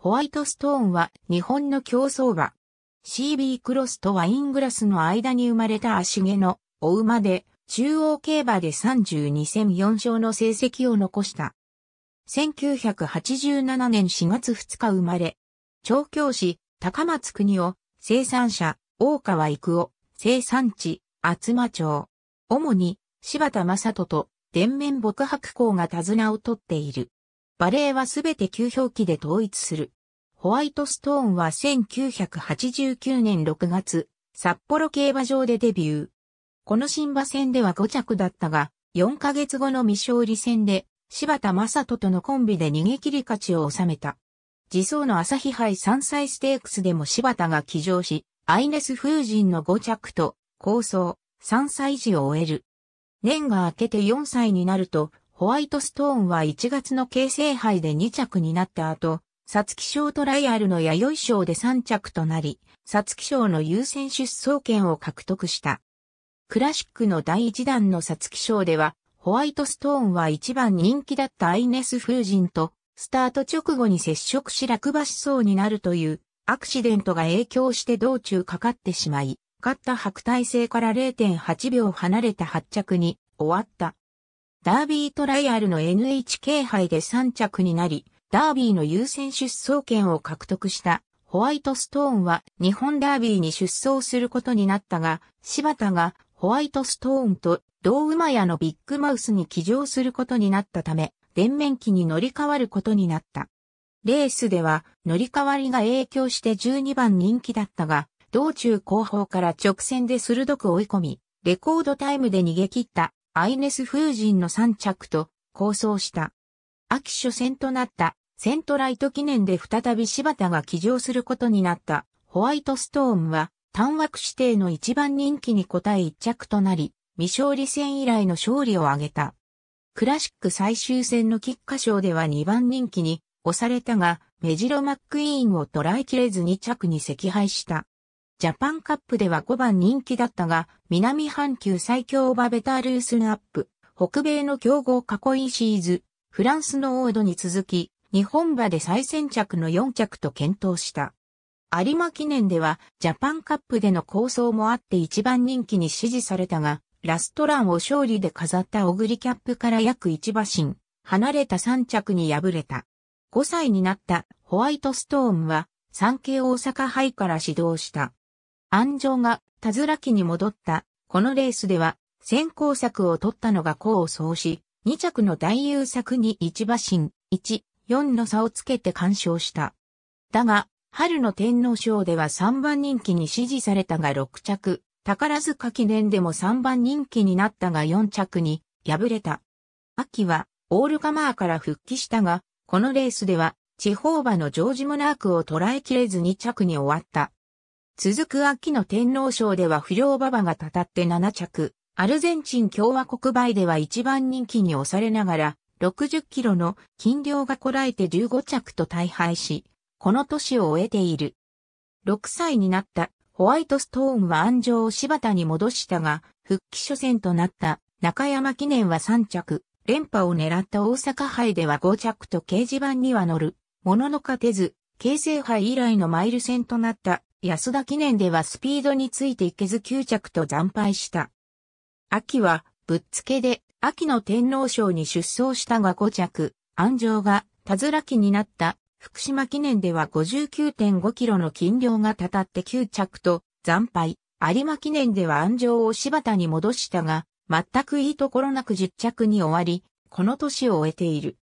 ホワイトストーンは日本の競争馬。CB クロスとワイングラスの間に生まれた足毛のお馬で中央競馬で32戦4勝の成績を残した。1987年4月2日生まれ、調教師、高松国を、生産者、大川育夫、生産地、厚間町。主に、柴田正人と、伝面牧白校が手綱を取っている。バレーはすべて旧表記で統一する。ホワイトストーンは1989年6月、札幌競馬場でデビュー。この新馬戦では5着だったが、4ヶ月後の未勝利戦で、柴田正人とのコンビで逃げ切り勝ちを収めた。自走の朝日杯山歳ステークスでも柴田が騎乗し、アイネス風神の5着と、構想、3歳児を終える。年が明けて4歳になると、ホワイトストーンは1月の京成杯で2着になった後、サツキ賞トライアルの弥生賞で3着となり、サツキ賞の優先出走権を獲得した。クラシックの第1弾のサツキ賞では、ホワイトストーンは一番人気だったアイネス・風神と、スタート直後に接触し落馬しそうになるという、アクシデントが影響して道中かかってしまい、勝った白体制から0.8秒離れた発着に終わった。ダービートライアルの NHK 杯で3着になり、ダービーの優先出走権を獲得したホワイトストーンは日本ダービーに出走することになったが、柴田がホワイトストーンと同馬屋のビッグマウスに騎乗することになったため、電面機に乗り換わることになった。レースでは乗り換わりが影響して12番人気だったが、道中後方から直線で鋭く追い込み、レコードタイムで逃げ切ったアイネス・風神の3着と構想した。秋初戦となったセントライト記念で再び柴田が騎乗することになったホワイトストーンは単枠指定の一番人気に応え1着となり、未勝利戦以来の勝利を挙げた。クラシック最終戦の菊花賞では2番人気に押されたが、メジロ・マックイーンを捉えきれず2着に惜敗した。ジャパンカップでは5番人気だったが、南半球最強バベタルースンアップ、北米の強豪囲いシーズ、フランスのオードに続き、日本馬で最先着の4着と検討した。有馬記念では、ジャパンカップでの構想もあって一番人気に支持されたが、ラストランを勝利で飾ったオグリキャップから約1馬身、離れた3着に敗れた。5歳になったホワイトストーンは、産経大阪杯から始動した。安城が田面機に戻った。このレースでは、先行策を取ったのが功を奏し、2着の大優作に1馬身、1、4の差をつけて干渉した。だが、春の天皇賞では3番人気に支持されたが6着、宝塚記念でも3番人気になったが4着に敗れた。秋はオールカマーから復帰したが、このレースでは地方馬のジョージ・モナークを捉えきれず2着に終わった。続く秋の天皇賞では不良馬場がたたって7着、アルゼンチン共和国倍では一番人気に押されながら、60キロの金量がこらえて15着と大敗し、この年を終えている。6歳になったホワイトストーンは安城を柴田に戻したが、復帰初戦となった中山記念は3着、連覇を狙った大阪杯では5着と掲示板には乗る、ものの勝てず、京成杯以来のマイル戦となった安田記念ではスピードについていけず9着と惨敗した。秋は、ぶっつけで、秋の天皇賞に出走したが5着、安城が、たずらきになった、福島記念では59.5キロの金量がたたって9着と、惨敗。有馬記念では安城を柴田に戻したが、全くいいところなく10着に終わり、この年を終えている。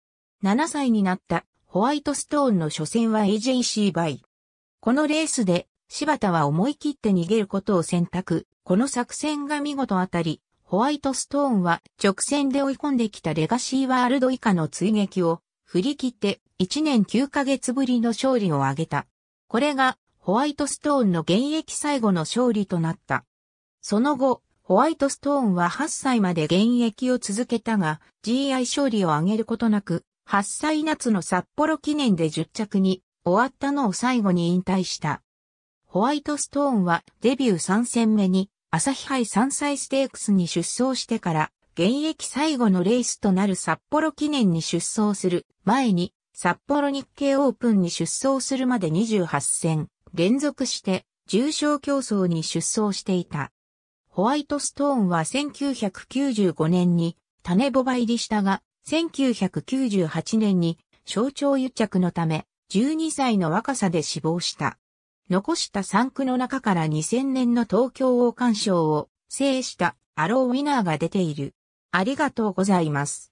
7歳になったホワイトストーンの初戦は AJC バイ。このレースで柴田は思い切って逃げることを選択。この作戦が見事当たり、ホワイトストーンは直線で追い込んできたレガシーワールド以下の追撃を振り切って1年9ヶ月ぶりの勝利を挙げた。これがホワイトストーンの現役最後の勝利となった。その後、ホワイトストーンは8歳まで現役を続けたが、GI 勝利を挙げることなく、8歳夏の札幌記念で10着に終わったのを最後に引退した。ホワイトストーンはデビュー3戦目に朝日杯3歳ステークスに出走してから現役最後のレースとなる札幌記念に出走する前に札幌日経オープンに出走するまで28戦連続して重賞競争に出走していた。ホワイトストーンは1995年に種ボバ入りしたが、1998年に象徴癒着のため12歳の若さで死亡した。残した3区の中から2000年の東京王冠賞を制したアローウィナーが出ている。ありがとうございます。